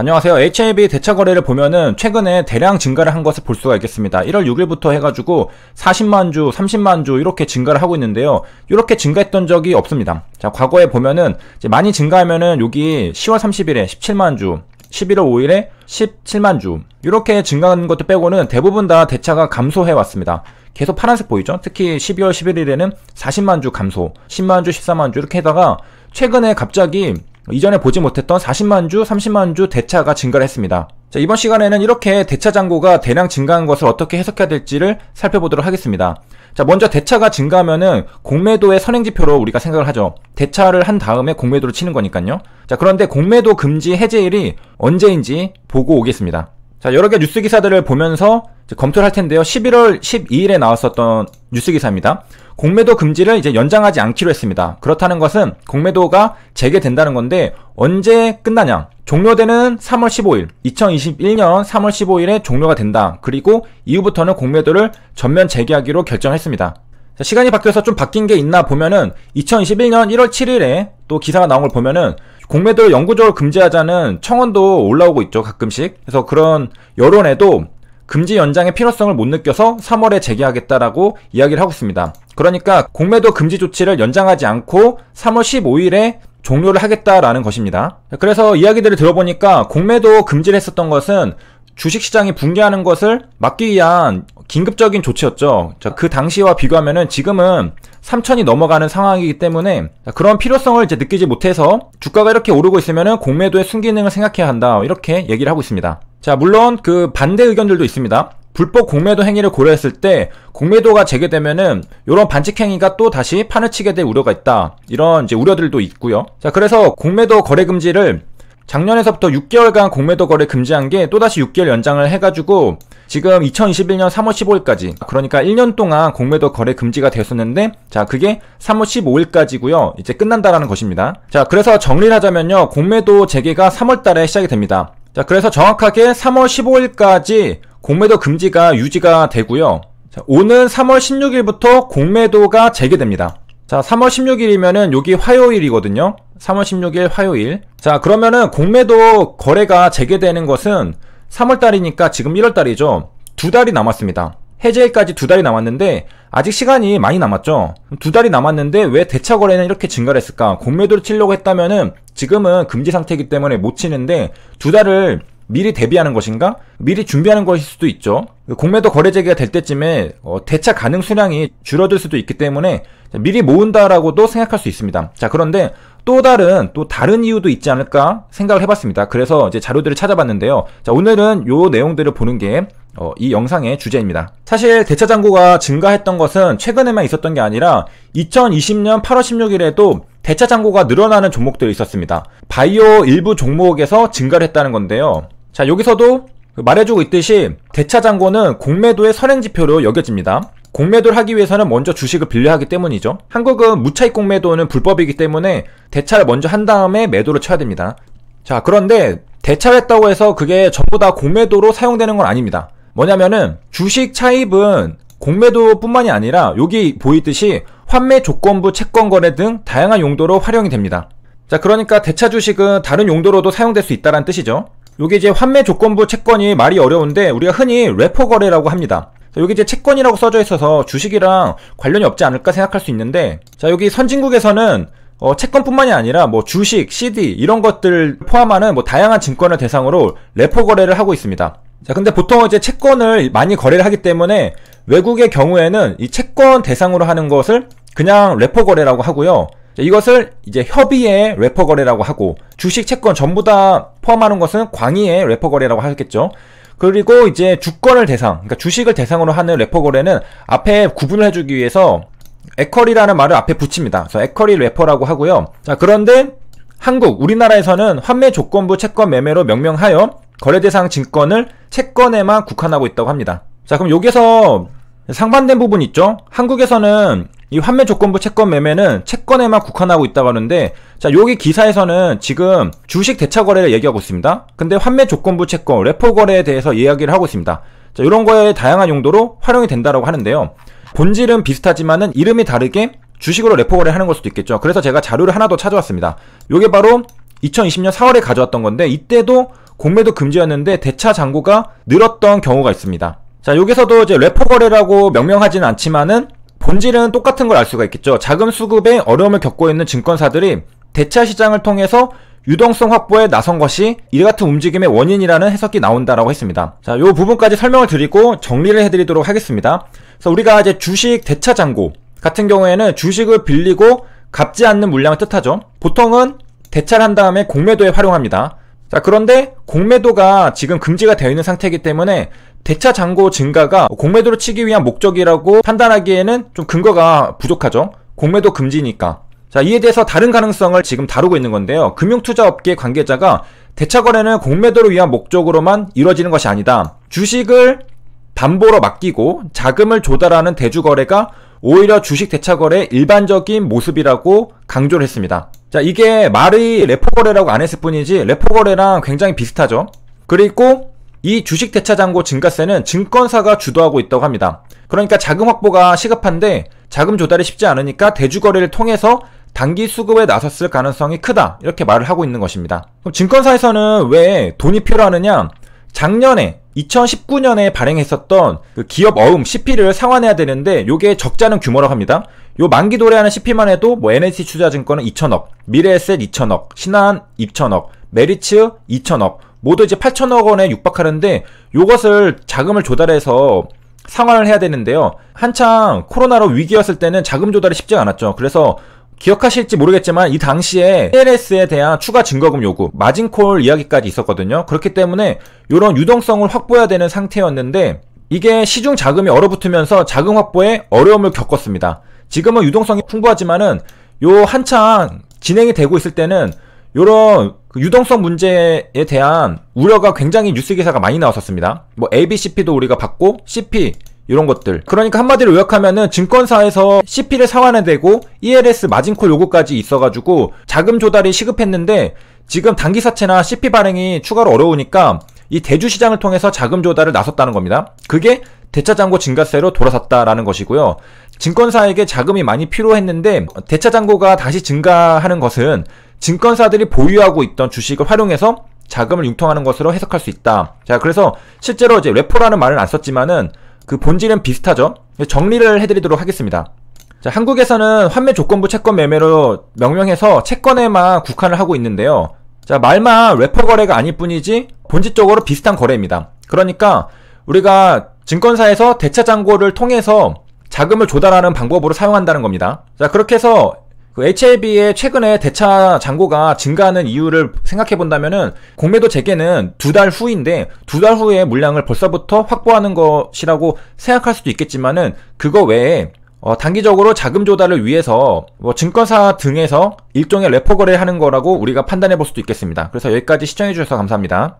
안녕하세요. HIB 대차 거래를 보면은 최근에 대량 증가를 한 것을 볼 수가 있겠습니다. 1월 6일부터 해가지고 40만 주, 30만 주 이렇게 증가를 하고 있는데요. 이렇게 증가했던 적이 없습니다. 자, 과거에 보면은 많이 증가하면은 여기 10월 30일에 17만 주, 11월 5일에 17만 주 이렇게 증가한 것도 빼고는 대부분 다 대차가 감소해 왔습니다. 계속 파란색 보이죠? 특히 12월 11일에는 40만 주 감소, 10만 주, 14만 주 이렇게 해다가 최근에 갑자기 이전에 보지 못했던 40만 주, 30만 주 대차가 증가를 했습니다. 자, 이번 시간에는 이렇게 대차 잔고가 대량 증가한 것을 어떻게 해석해야 될지를 살펴보도록 하겠습니다. 자, 먼저 대차가 증가하면은 공매도의 선행 지표로 우리가 생각을 하죠. 대차를 한 다음에 공매도를 치는 거니까요. 자, 그런데 공매도 금지 해제일이 언제인지 보고 오겠습니다. 자, 여러 개 뉴스 기사들을 보면서 검토를 할 텐데요. 11월 12일에 나왔었던 뉴스 기사입니다. 공매도 금지를 이제 연장하지 않기로 했습니다. 그렇다는 것은 공매도가 재개된다는 건데 언제 끝나냐? 종료되는 3월 15일, 2021년 3월 15일에 종료가 된다. 그리고 이후부터는 공매도를 전면 재개하기로 결정했습니다. 시간이 바뀌어서 좀 바뀐 게 있나 보면은 2021년 1월 7일에 또 기사가 나온 걸 보면은 공매도를 영구적으로 금지하자는 청원도 올라오고 있죠 가끔씩 그래서 그런 여론에도 금지 연장의 필요성을 못 느껴서 3월에 재개하겠다라고 이야기를 하고 있습니다. 그러니까 공매도 금지 조치를 연장하지 않고 3월 15일에 종료를 하겠다라는 것입니다. 그래서 이야기들을 들어보니까 공매도 금지를 했었던 것은 주식시장이 붕괴하는 것을 막기 위한 긴급적인 조치였죠. 그 당시와 비교하면 지금은 3천이 넘어가는 상황이기 때문에 그런 필요성을 이제 느끼지 못해서 주가가 이렇게 오르고 있으면 공매도의 순기능을 생각해야 한다. 이렇게 얘기를 하고 있습니다. 자, 물론 그 반대 의견들도 있습니다. 불법 공매도 행위를 고려했을 때 공매도가 재개되면은 이런 반칙 행위가 또 다시 판을 치게 될 우려가 있다. 이런 이제 우려들도 있고요. 자, 그래서 공매도 거래 금지를 작년에서부터 6개월간 공매도 거래 금지한 게 또다시 6개월 연장을 해가지고 지금 2021년 3월 15일까지 그러니까 1년 동안 공매도 거래 금지가 됐었는데 자 그게 3월 15일까지고요 이제 끝난다라는 것입니다 자 그래서 정리를 하자면요 공매도 재개가 3월 달에 시작이 됩니다 자, 그래서 정확하게 3월 15일까지 공매도 금지가 유지가 되고요. 자, 오는 3월 16일부터 공매도가 재개됩니다. 자, 3월 16일이면은 여기 화요일이거든요. 3월 16일 화요일. 자, 그러면은 공매도 거래가 재개되는 것은 3월 달이니까 지금 1월 달이죠. 두 달이 남았습니다. 해제일까지 두 달이 남았는데 아직 시간이 많이 남았죠. 두 달이 남았는데 왜 대차 거래는 이렇게 증가를 했을까? 공매도를 치려고 했다면은 지금은 금지 상태이기 때문에 못 치는데 두 달을 미리 대비하는 것인가? 미리 준비하는 것일 수도 있죠. 공매도 거래 재개가 될 때쯤에 어, 대차 가능 수량이 줄어들 수도 있기 때문에 미리 모은다라고도 생각할 수 있습니다. 자, 그런데 또 다른 또 다른 이유도 있지 않을까 생각을 해봤습니다. 그래서 이제 자료들을 찾아봤는데요. 자, 오늘은 요 내용들을 보는 게 어, 이 영상의 주제입니다. 사실 대차 잔고가 증가했던 것은 최근에만 있었던 게 아니라 2020년 8월 16일에도 대차 잔고가 늘어나는 종목들이 있었습니다. 바이오 일부 종목에서 증가를 했다는 건데요. 자, 여기서도 말해주고 있듯이 대차 잔고는 공매도의 선행 지표로 여겨집니다. 공매도를 하기 위해서는 먼저 주식을 빌려 하기 때문이죠. 한국은 무차익 공매도는 불법이기 때문에 대차를 먼저 한 다음에 매도를 쳐야 됩니다. 자, 그런데 대차를 했다고 해서 그게 전부 다 공매도로 사용되는 건 아닙니다. 뭐냐면은 주식 차입은 공매도뿐만이 아니라 여기 보이듯이 환매 조건부 채권 거래 등 다양한 용도로 활용이 됩니다. 자, 그러니까 대차 주식은 다른 용도로도 사용될 수 있다는 뜻이죠. 요게 이제 환매 조건부 채권이 말이 어려운데 우리가 흔히 래퍼 거래라고 합니다. 여기 이제 채권이라고 써져 있어서 주식이랑 관련이 없지 않을까 생각할 수 있는데 자, 여기 선진국에서는 어, 채권뿐만이 아니라 뭐 주식, CD 이런 것들 포함하는 뭐 다양한 증권을 대상으로 래퍼 거래를 하고 있습니다. 자, 근데 보통 이제 채권을 많이 거래를 하기 때문에 외국의 경우에는 이 채권 대상으로 하는 것을 그냥 래퍼 거래라고 하고요. 이것을 이제 협의의 래퍼 거래라고 하고 주식 채권 전부 다 포함하는 것은 광의의 래퍼 거래라고 하겠죠. 그리고 이제 주권을 대상, 그러니까 주식을 대상으로 하는 래퍼 거래는 앞에 구분을 해주기 위해서 에컬이라는 말을 앞에 붙입니다. 그래서 에컬이 래퍼라고 하고요. 자 그런데 한국 우리나라에서는 환매 조건부 채권 매매로 명명하여 거래 대상 증권을 채권에만 국한하고 있다고 합니다. 자 그럼 여기서 상반된 부분 있죠? 한국에서는 이 환매 조건부 채권 매매는 채권에만 국한하고 있다고 하는데 자 여기 기사에서는 지금 주식 대차 거래를 얘기하고 있습니다. 근데 환매 조건부 채권 레포 거래에 대해서 이야기를 하고 있습니다. 자 이런 거에 다양한 용도로 활용이 된다라고 하는데요. 본질은 비슷하지만은 이름이 다르게 주식으로 레포 거래를 하는 걸 수도 있겠죠. 그래서 제가 자료를 하나 더 찾아왔습니다. 이게 바로 2020년 4월에 가져왔던 건데 이때도 공매도 금지였는데 대차 잔고가 늘었던 경우가 있습니다. 자, 여기서도 이제 레포 거래라고 명명하지는 않지만은 본질은 똑같은 걸 알 수가 있겠죠. 자금 수급에 어려움을 겪고 있는 증권사들이 대차 시장을 통해서 유동성 확보에 나선 것이 이 같은 움직임의 원인이라는 해석이 나온다라고 했습니다. 자, 요 부분까지 설명을 드리고 정리를 해드리도록 하겠습니다. 그래서 우리가 이제 주식 대차 잔고 같은 경우에는 주식을 빌리고 갚지 않는 물량을 뜻하죠. 보통은 대차를 한 다음에 공매도에 활용합니다. 자, 그런데 공매도가 지금 금지가 되어 있는 상태이기 때문에 대차 잔고 증가가 공매도를 치기 위한 목적이라고 판단하기에는 좀 근거가 부족하죠. 공매도 금지니까. 자, 이에 대해서 다른 가능성을 지금 다루고 있는 건데요. 금융투자업계 관계자가 대차 거래는 공매도를 위한 목적으로만 이루어지는 것이 아니다. 주식을 담보로 맡기고 자금을 조달하는 대주거래가 오히려 주식 대차거래의 일반적인 모습이라고 강조를 했습니다. 자, 이게 말의 레포거래라고 안 했을 뿐이지 레포거래랑 굉장히 비슷하죠. 그리고 이 주식 대차장고 증가세는 증권사가 주도하고 있다고 합니다. 그러니까 자금 확보가 시급한데 자금 조달이 쉽지 않으니까 대주거래를 통해서 단기 수급에 나섰을 가능성이 크다 이렇게 말을 하고 있는 것입니다. 그럼 증권사에서는 왜 돈이 필요하느냐? 작년에 2019년에 발행했었던 그 기업 어음 CP를 상환해야 되는데 요게 적자는 규모라고 합니다. 요 만기 도래하는 CP만 해도 뭐 NH투자증권은 2천억, 미래에셋 2천억, 신한 2천억, 메리츠 2천억, 모두 이제 8천억 원에 육박하는데 이것을 자금을 조달해서 상환을 해야 되는데요. 한창 코로나로 위기였을 때는 자금 조달이 쉽지 않았죠. 그래서 기억하실지 모르겠지만 이 당시에 TLS에 대한 추가 증거금 요구, 마진콜 이야기까지 있었거든요. 그렇기 때문에 이런 유동성을 확보해야 되는 상태였는데 이게 시중 자금이 얼어붙으면서 자금 확보에 어려움을 겪었습니다. 지금은 유동성이 풍부하지만은 요 한창 진행이 되고 있을 때는 요런 그 유동성 문제에 대한 우려가 굉장히 뉴스 기사가 많이 나왔었습니다. 뭐 ABCP도 우리가 봤고 CP 이런 것들. 그러니까 한마디로 요약하면은 증권사에서 CP를 상환해대고 ELS 마진콜 요구까지 있어가지고 자금 조달이 시급했는데 지금 단기 사채나 CP 발행이 추가로 어려우니까 이 대주시장을 통해서 자금 조달을 나섰다는 겁니다. 그게 대차잔고 증가세로 돌아섰다라는 것이고요. 증권사에게 자금이 많이 필요했는데 대차잔고가 다시 증가하는 것은 증권사들이 보유하고 있던 주식을 활용해서 자금을 융통하는 것으로 해석할 수 있다. 자, 그래서 실제로 이제 레포라는 말은 안 썼지만은 그 본질은 비슷하죠. 정리를 해드리도록 하겠습니다. 자, 한국에서는 환매 조건부 채권 매매로 명명해서 채권에만 국한을 하고 있는데요. 자, 말만 레퍼 거래가 아닐 뿐이지 본질적으로 비슷한 거래입니다. 그러니까 우리가 증권사에서 대차 잔고를 통해서 자금을 조달하는 방법으로 사용한다는 겁니다. 자, 그렇게 해서 그 HLB의 최근에 대차 잔고가 증가하는 이유를 생각해 본다면은 공매도 재개는 두 달 후인데 두 달 후에 물량을 벌써부터 확보하는 것이라고 생각할 수도 있겠지만은 그거 외에 어, 단기적으로 자금 조달을 위해서 뭐 증권사 등에서 일종의 레퍼거래를 하는 거라고 우리가 판단해 볼 수도 있겠습니다. 그래서 여기까지 시청해 주셔서 감사합니다.